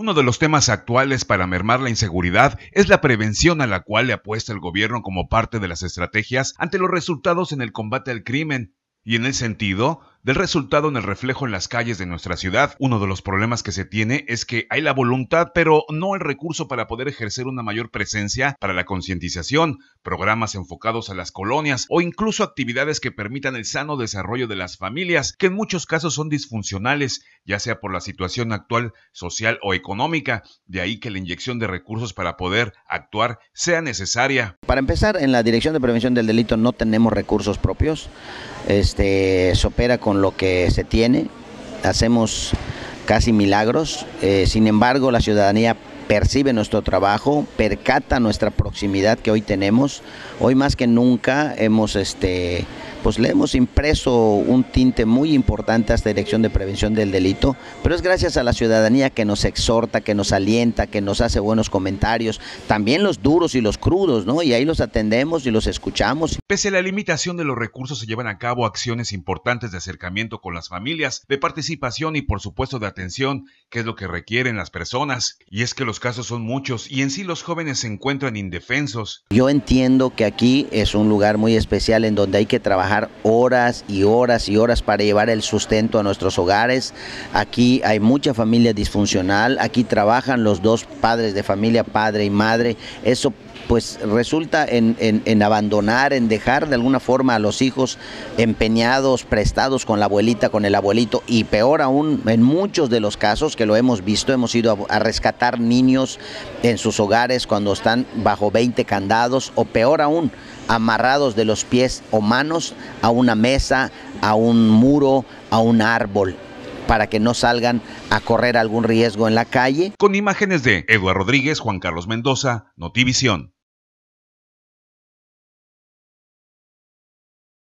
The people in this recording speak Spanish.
Uno de los temas actuales para mermar la inseguridad es la prevención a la cual le apuesta el gobierno como parte de las estrategias ante los resultados en el combate al crimen. Y en el sentido, del resultado en el reflejo en las calles de nuestra ciudad. Uno de los problemas que se tiene es que hay la voluntad, pero no el recurso para poder ejercer una mayor presencia para la concientización, programas enfocados a las colonias o incluso actividades que permitan el sano desarrollo de las familias, que en muchos casos son disfuncionales, ya sea por la situación actual social o económica, de ahí que la inyección de recursos para poder actuar sea necesaria. Para empezar, en la Dirección de Prevención del Delito no tenemos recursos propios este, se opera con lo que se tiene, hacemos casi milagros, eh, sin embargo la ciudadanía percibe nuestro trabajo, percata nuestra proximidad que hoy tenemos. Hoy más que nunca hemos este pues le hemos impreso un tinte muy importante a esta Dirección de Prevención del Delito, pero es gracias a la ciudadanía que nos exhorta, que nos alienta, que nos hace buenos comentarios, también los duros y los crudos, ¿no? Y ahí los atendemos y los escuchamos. Pese a la limitación de los recursos, se llevan a cabo acciones importantes de acercamiento con las familias, de participación y por supuesto de atención, que es lo que requieren las personas. Y es que los casos son muchos y en sí los jóvenes se encuentran indefensos. Yo entiendo que aquí es un lugar muy especial en donde hay que trabajar horas y horas y horas para llevar el sustento a nuestros hogares. Aquí hay mucha familia disfuncional, aquí trabajan los dos padres de familia, padre y madre. Eso pues resulta en, abandonar, en dejar de alguna forma a los hijos empeñados, prestados con la abuelita, con el abuelito, y peor aún, en muchos de los casos que lo hemos visto, hemos ido a, rescatar niños en sus hogares cuando están bajo 20 candados, o peor aún, amarrados de los pies o manos a una mesa, a un muro, a un árbol para que no salgan a correr algún riesgo en la calle. Con imágenes de Eduardo Rodríguez, Juan Carlos Mendoza, Notivisión.